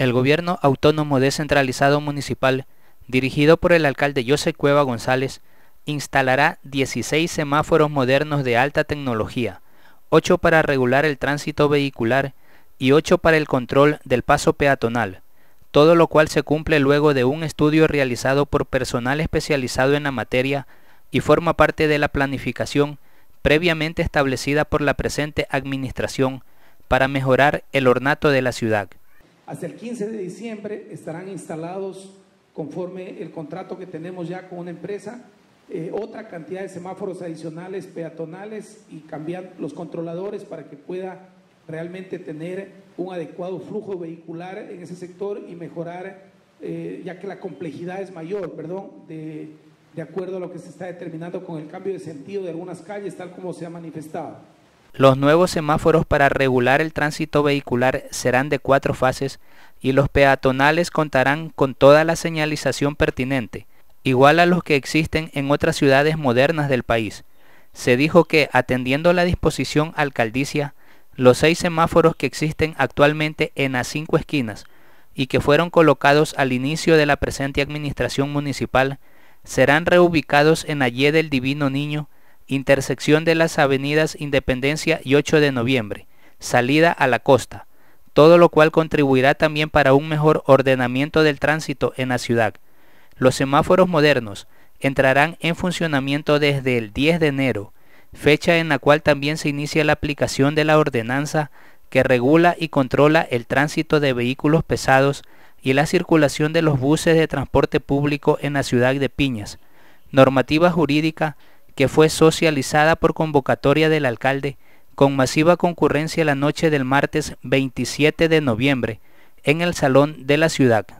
El gobierno autónomo descentralizado municipal, dirigido por el alcalde José Cueva González, instalará 16 semáforos modernos de alta tecnología, 8 para regular el tránsito vehicular y 8 para el control del paso peatonal, todo lo cual se cumple luego de un estudio realizado por personal especializado en la materia y forma parte de la planificación previamente establecida por la presente administración para mejorar el ornato de la ciudad. Hasta el 15 de diciembre estarán instalados, conforme el contrato que tenemos ya con una empresa, eh, otra cantidad de semáforos adicionales peatonales y cambiar los controladores para que pueda realmente tener un adecuado flujo vehicular en ese sector y mejorar, eh, ya que la complejidad es mayor, perdón, de acuerdo a lo que se está determinando con el cambio de sentido de algunas calles, tal como se ha manifestado. Los nuevos semáforos para regular el tránsito vehicular serán de cuatro fases y los peatonales contarán con toda la señalización pertinente, igual a los que existen en otras ciudades modernas del país. Se dijo que, atendiendo la disposición alcaldicia, los seis semáforos que existen actualmente en las cinco esquinas y que fueron colocados al inicio de la presente administración municipal serán reubicados en allí del Divino Niño intersección de las avenidas Independencia y 8 de noviembre, salida a la costa, todo lo cual contribuirá también para un mejor ordenamiento del tránsito en la ciudad. Los semáforos modernos entrarán en funcionamiento desde el 10 de enero, fecha en la cual también se inicia la aplicación de la ordenanza que regula y controla el tránsito de vehículos pesados y la circulación de los buses de transporte público en la ciudad de Piñas, normativa jurídica que fue socializada por convocatoria del alcalde, con masiva concurrencia la noche del martes 27 de noviembre, en el Salón de la Ciudad.